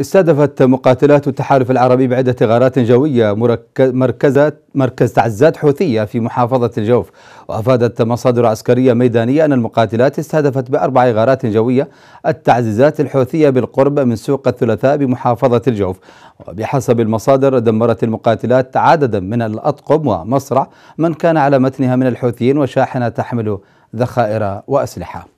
استهدفت مقاتلات التحالف العربي بعدة غارات جوية مركز, مركز تعزات حوثية في محافظة الجوف وأفادت مصادر عسكرية ميدانية أن المقاتلات استهدفت بأربع غارات جوية التعزيزات الحوثية بالقرب من سوق الثلاثاء بمحافظة الجوف وبحسب المصادر دمرت المقاتلات عددا من الأطقم ومصرع من كان على متنها من الحوثيين وشاحنة تحمل ذخائر وأسلحة